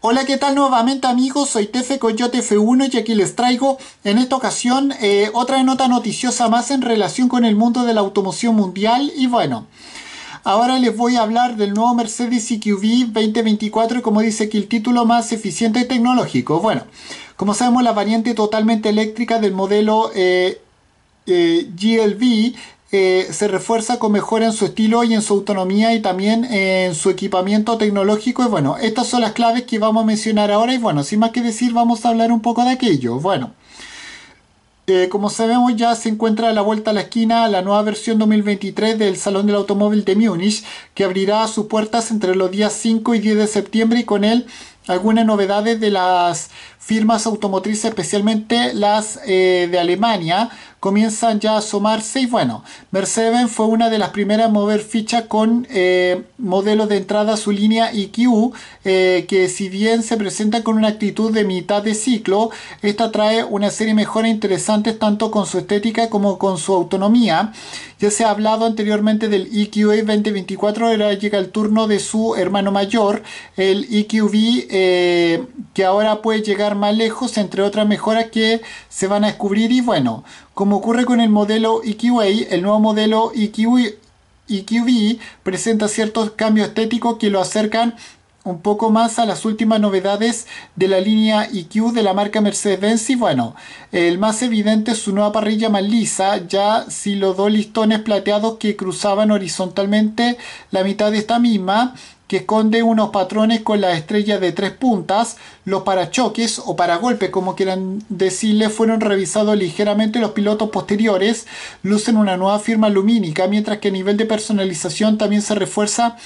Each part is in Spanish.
Hola, ¿qué tal nuevamente amigos? Soy Tefe Coyote F1 y aquí les traigo en esta ocasión eh, otra nota noticiosa más en relación con el mundo de la automoción mundial y bueno... Ahora les voy a hablar del nuevo Mercedes EQV 2024 como dice aquí el título más eficiente y tecnológico. Bueno, como sabemos la variante totalmente eléctrica del modelo eh, eh eh, se refuerza con mejora en su estilo y en su autonomía y también en su equipamiento tecnológico. Y bueno, estas son las claves que vamos a mencionar ahora. Y bueno, sin más que decir, vamos a hablar un poco de aquello. Bueno. Eh, como sabemos ya se encuentra a la vuelta a la esquina la nueva versión 2023 del Salón del Automóvil de Múnich que abrirá sus puertas entre los días 5 y 10 de septiembre y con él algunas novedades de las firmas automotrices, especialmente las eh, de Alemania, comienzan ya a asomarse. Y bueno, Mercedes fue una de las primeras a mover ficha con eh, modelos de entrada a su línea EQ... Eh, que si bien se presenta con una actitud de mitad de ciclo, esta trae una serie de mejoras e interesantes tanto con su estética como con su autonomía. Ya se ha hablado anteriormente del EQA 2024, ahora llega el turno de su hermano mayor, el EQV eh, que ahora puede llegar más lejos, entre otras mejoras que se van a descubrir. Y bueno, como ocurre con el modelo EQA, el nuevo modelo IQ e EQB presenta ciertos cambios estéticos que lo acercan un poco más a las últimas novedades de la línea EQ de la marca Mercedes-Benz y bueno, el más evidente es su nueva parrilla más lisa, ya si los dos listones plateados que cruzaban horizontalmente la mitad de esta misma que esconde unos patrones con la estrella de tres puntas. Los parachoques o paragolpes, como quieran decirle, fueron revisados ligeramente. Los pilotos posteriores lucen una nueva firma lumínica, mientras que a nivel de personalización también se refuerza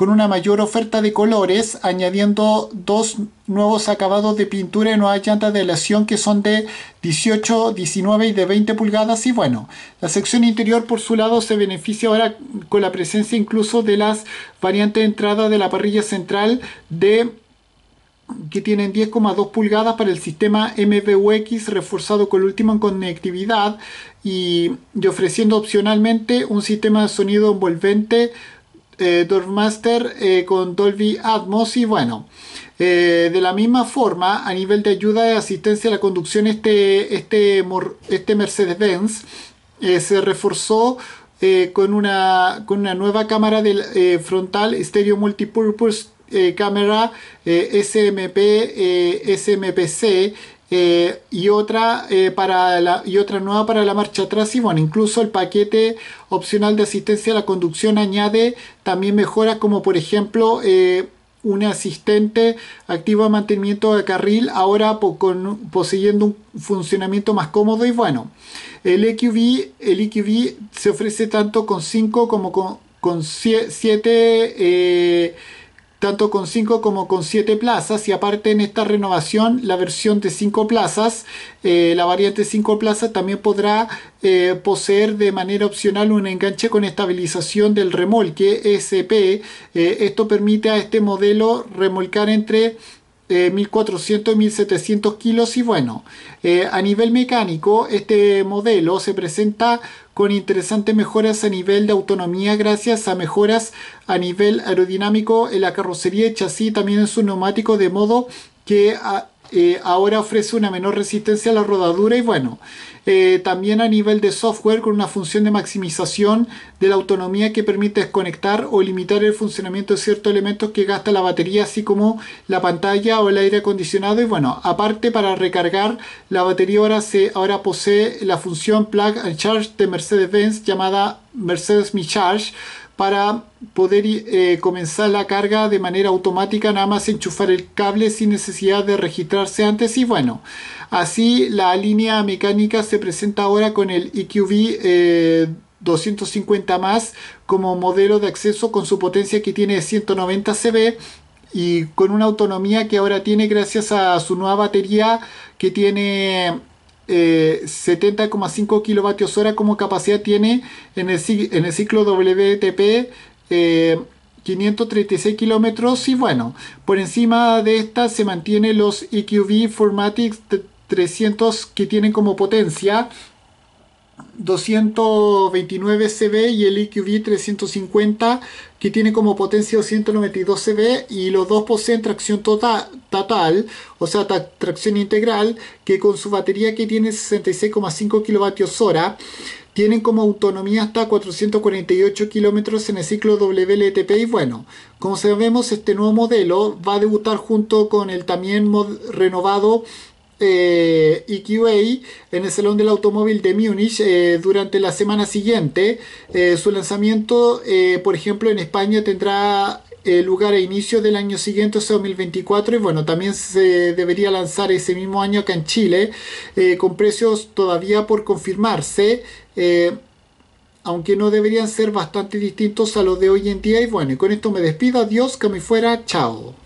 con una mayor oferta de colores, añadiendo dos nuevos acabados de pintura y nuevas llantas de aleación que son de 18, 19 y de 20 pulgadas. Y bueno, la sección interior por su lado se beneficia ahora con la presencia incluso de las variantes de entrada de la parrilla central de que tienen 10,2 pulgadas para el sistema MBUX reforzado con el último en conectividad y ofreciendo opcionalmente un sistema de sonido envolvente este, eh, con Dolby Atmos y bueno. Eh, de la misma forma, a nivel de ayuda y asistencia a la conducción, este, este, este Mercedes-Benz eh, se reforzó eh, con una, con, una, nueva cámara del, frontal Stereo Multipurpose cámara SMP, SMPC eh, y, otra, eh, para la, y otra nueva para la marcha atrás y bueno, incluso el paquete opcional de asistencia a la conducción añade también mejoras como por ejemplo eh, un asistente activo de mantenimiento de carril ahora con, poseyendo un funcionamiento más cómodo y bueno el EQV, el e se ofrece tanto con 5 como con, con 7 tanto con 5 como con 7 plazas y aparte en esta renovación la versión de 5 plazas, eh, la variante 5 plazas también podrá eh, poseer de manera opcional un enganche con estabilización del remolque e SP. Eh, esto permite a este modelo remolcar entre 1400 1400 1700 kilos y bueno eh, a nivel mecánico este modelo se presenta con interesantes mejoras a nivel de autonomía gracias a mejoras a nivel aerodinámico en la carrocería y chasis también en su neumático de modo que a, ah, eh, ahora ofrece una menor resistencia a la rodadura y bueno, eh, también a nivel de software con una función de maximización de la autonomía que permite desconectar o limitar el funcionamiento de ciertos elementos que gasta la batería, así como la pantalla o el aire acondicionado. Y bueno, aparte para recargar la batería ahora, posee la función Plug and Charge de Mercedes-Benz llamada Mercedes Mi Charge para poder eh, comenzar la carga de manera automática, nada más enchufar el cable sin necesidad de registrarse antes y bueno, así la línea mecánica se presenta ahora con el EQV 250 eh, más como modelo de acceso con su potencia que tiene 190 CB y con una autonomía que ahora tiene gracias a su nueva batería que tiene 70,5 eh, kilovatios hora como capacidad tiene en el, ciclo WTP 536 eh, kilómetros y bueno, por encima de esta se mantiene los EQV Formatics 300 que tienen como potencia 229 CV y el EQV 350 que tiene como potencia 292 CV y los dos poseen tracción total, total o sea tracción integral que con su batería que tiene 66,5 kWh tienen como autonomía hasta 448 kilómetros en el ciclo WLTP y bueno, como sabemos este nuevo modelo va a debutar junto con el también renovado eh, este, EQA en el Salón del Automóvil de Múnich eh, durante la semana siguiente. Eh, su lanzamiento, eh, por ejemplo, en España tendrá lugar a inicio del año siguiente, o sea, 2024, y bueno, también se debería lanzar ese mismo año acá en Chile, con precios todavía por confirmarse aunque no deberían ser bastante distintos a los de hoy en día. Y bueno, y con esto me despido, adiós, que me fuera, chao.